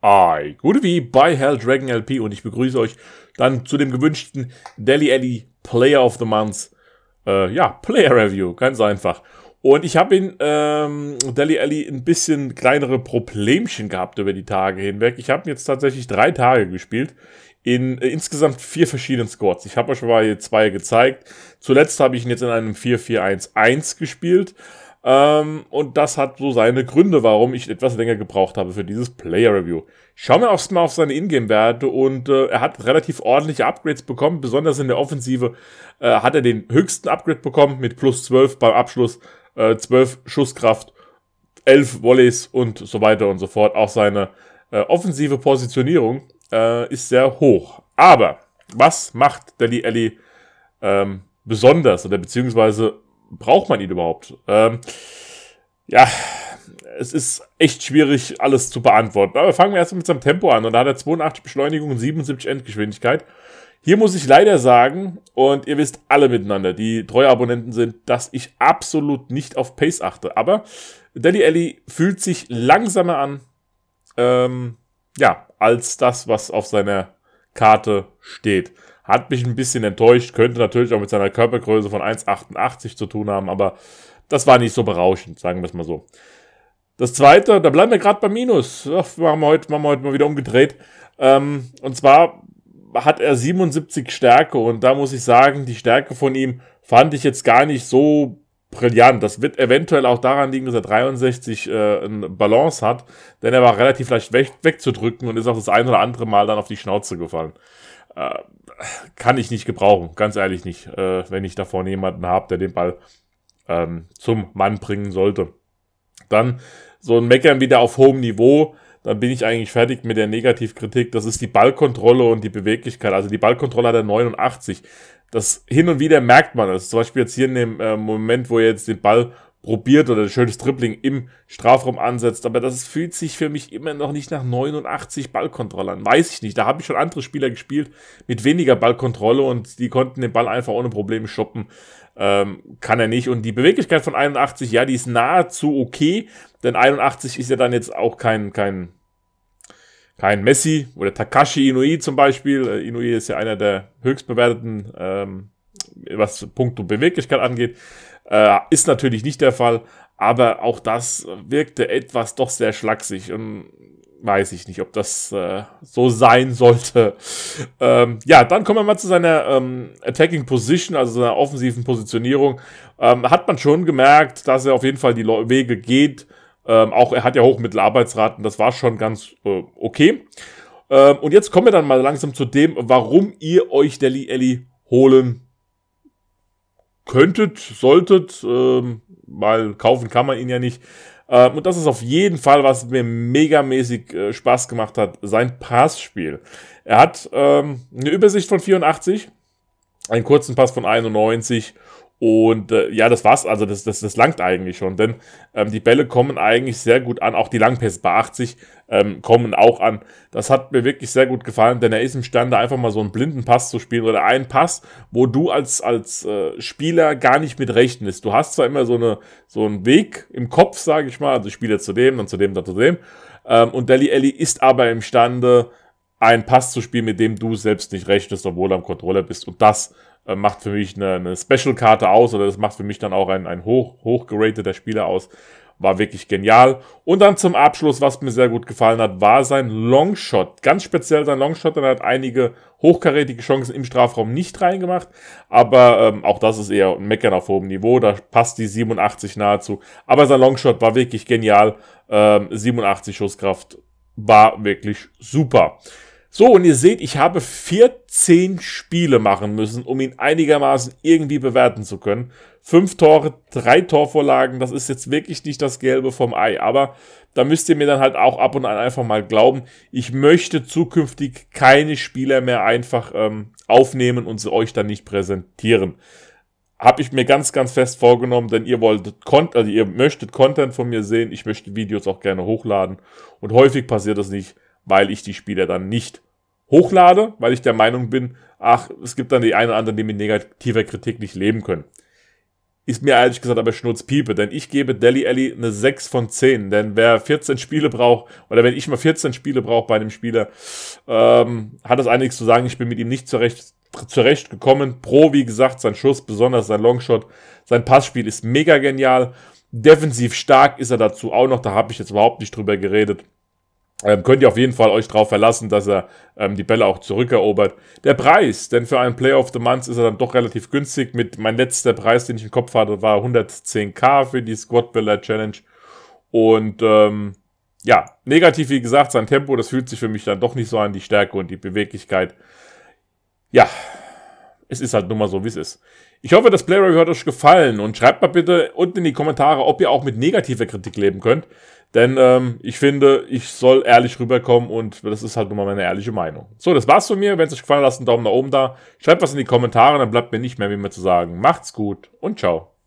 Hi, Gute wie bei Hell Dragon LP und ich begrüße euch dann zu dem gewünschten Deli Alley Player of the Month. Äh, ja, Player Review, ganz einfach. Und ich habe in ähm, Deli Alley ein bisschen kleinere Problemchen gehabt über die Tage hinweg. Ich habe jetzt tatsächlich drei Tage gespielt in äh, insgesamt vier verschiedenen Squads. Ich habe euch schon mal zwei gezeigt. Zuletzt habe ich ihn jetzt in einem 4-4-1-1 gespielt. Ähm, und das hat so seine Gründe, warum ich etwas länger gebraucht habe für dieses Player Review. Schauen wir erstmal auf seine Ingame-Werte und äh, er hat relativ ordentliche Upgrades bekommen, besonders in der Offensive äh, hat er den höchsten Upgrade bekommen mit plus 12 beim Abschluss, äh, 12 Schusskraft, 11 Volleys und so weiter und so fort. Auch seine äh, offensive Positionierung äh, ist sehr hoch. Aber was macht Deli Alli ähm, besonders oder beziehungsweise braucht man ihn überhaupt? Ähm, ja, es ist echt schwierig, alles zu beantworten. Aber fangen wir erst mit seinem Tempo an. Und da hat er 82 Beschleunigung und 77 Endgeschwindigkeit. Hier muss ich leider sagen, und ihr wisst alle miteinander, die treue Abonnenten sind, dass ich absolut nicht auf Pace achte. Aber Deli Ellie fühlt sich langsamer an, ähm, ja, als das, was auf seiner Karte steht. Hat mich ein bisschen enttäuscht, könnte natürlich auch mit seiner Körpergröße von 1,88 zu tun haben, aber das war nicht so berauschend, sagen wir es mal so. Das zweite, da bleiben wir gerade bei Minus. Ach, machen, wir heute, machen wir heute mal wieder umgedreht. Ähm, und zwar hat er 77 Stärke und da muss ich sagen, die Stärke von ihm fand ich jetzt gar nicht so brillant. Das wird eventuell auch daran liegen, dass er 63 äh, in Balance hat, denn er war relativ leicht weg, wegzudrücken und ist auch das ein oder andere Mal dann auf die Schnauze gefallen äh, kann ich nicht gebrauchen, ganz ehrlich nicht, äh, wenn ich da vorne jemanden habe, der den Ball ähm, zum Mann bringen sollte. Dann so ein Meckern wieder auf hohem Niveau, dann bin ich eigentlich fertig mit der Negativkritik. Das ist die Ballkontrolle und die Beweglichkeit. Also die Ballkontrolle hat er 89. Das hin und wieder merkt man das. Zum Beispiel jetzt hier in dem äh, Moment, wo er jetzt den Ball probiert oder ein schönes Dribbling im Strafraum ansetzt. Aber das fühlt sich für mich immer noch nicht nach 89 Ballkontrolle an. Weiß ich nicht. Da habe ich schon andere Spieler gespielt mit weniger Ballkontrolle und die konnten den Ball einfach ohne Probleme shoppen. Ähm, kann er nicht. Und die Beweglichkeit von 81, ja, die ist nahezu okay. Denn 81 ist ja dann jetzt auch kein, kein, kein Messi oder Takashi Inui zum Beispiel. Äh, Inui ist ja einer der höchst bewerteten, ähm, was Punkto Beweglichkeit angeht. Äh, ist natürlich nicht der Fall, aber auch das wirkte etwas doch sehr schlaksig und weiß ich nicht, ob das äh, so sein sollte. Ähm, ja, dann kommen wir mal zu seiner ähm, Attacking Position, also seiner offensiven Positionierung. Ähm, hat man schon gemerkt, dass er auf jeden Fall die Wege geht. Ähm, auch er hat ja Hochmittelarbeitsraten, das war schon ganz äh, okay. Ähm, und jetzt kommen wir dann mal langsam zu dem, warum ihr euch Deli Elli holen könntet, solltet, ähm, weil kaufen kann man ihn ja nicht. Ähm, und das ist auf jeden Fall, was mir megamäßig äh, Spaß gemacht hat, sein Passspiel. Er hat ähm, eine Übersicht von 84, einen kurzen Pass von 91 und äh, ja, das war's. Also das, das, das langt eigentlich schon, denn ähm, die Bälle kommen eigentlich sehr gut an. Auch die Langpässe bei 80 ähm, kommen auch an. Das hat mir wirklich sehr gut gefallen, denn er ist imstande, einfach mal so einen blinden Pass zu spielen oder einen Pass, wo du als, als äh, Spieler gar nicht mit rechnest. Du hast zwar immer so, eine, so einen Weg im Kopf, sage ich mal, also ich spiele zu dem, dann zu dem, dann zu dem. Ähm, und Deli Elli ist aber imstande, einen Pass zu spielen, mit dem du selbst nicht rechnest, obwohl du am Controller bist. Und das äh, macht für mich eine, eine Special-Karte aus oder das macht für mich dann auch ein, ein hoch, hochgerateter Spieler aus. War wirklich genial. Und dann zum Abschluss, was mir sehr gut gefallen hat, war sein Longshot. Ganz speziell sein Longshot. Er hat einige hochkarätige Chancen im Strafraum nicht reingemacht. Aber ähm, auch das ist eher ein Meckern auf hohem Niveau. Da passt die 87 nahezu. Aber sein Longshot war wirklich genial. Ähm, 87 Schusskraft war wirklich super. So, und ihr seht, ich habe 14 Spiele machen müssen, um ihn einigermaßen irgendwie bewerten zu können. Fünf Tore, drei Torvorlagen, das ist jetzt wirklich nicht das Gelbe vom Ei. Aber da müsst ihr mir dann halt auch ab und an einfach mal glauben, ich möchte zukünftig keine Spieler mehr einfach ähm, aufnehmen und sie euch dann nicht präsentieren. Habe ich mir ganz, ganz fest vorgenommen, denn ihr wolltet, Content, also ihr möchtet Content von mir sehen, ich möchte Videos auch gerne hochladen und häufig passiert das nicht weil ich die Spieler dann nicht hochlade, weil ich der Meinung bin, ach, es gibt dann die einen oder anderen, die mit negativer Kritik nicht leben können. Ist mir ehrlich gesagt aber Schnurzpiepe, denn ich gebe Deli Alli eine 6 von 10. Denn wer 14 Spiele braucht, oder wenn ich mal 14 Spiele brauche bei einem Spieler, ähm, hat das einiges zu sagen. Ich bin mit ihm nicht zurecht, zurecht gekommen. Pro, wie gesagt, sein Schuss, besonders sein Longshot, sein Passspiel ist mega genial. Defensiv stark ist er dazu auch noch, da habe ich jetzt überhaupt nicht drüber geredet. Ähm, könnt ihr auf jeden Fall euch darauf verlassen, dass er ähm, die Bälle auch zurückerobert. Der Preis, denn für einen Player of the Month ist er dann doch relativ günstig. Mit mein letzter Preis, den ich im Kopf hatte, war 110k für die Squad Builder Challenge. Und ähm, ja, negativ wie gesagt, sein Tempo, das fühlt sich für mich dann doch nicht so an, die Stärke und die Beweglichkeit. Ja, es ist halt nun mal so, wie es ist. Ich hoffe, das Player hat euch gefallen und schreibt mal bitte unten in die Kommentare, ob ihr auch mit negativer Kritik leben könnt. Denn ähm, ich finde, ich soll ehrlich rüberkommen und das ist halt nun mal meine ehrliche Meinung. So, das war's von mir. Wenn es euch gefallen hat, lasst einen Daumen nach oben da. Schreibt was in die Kommentare, dann bleibt mir nicht mehr wie mir zu sagen. Macht's gut und ciao.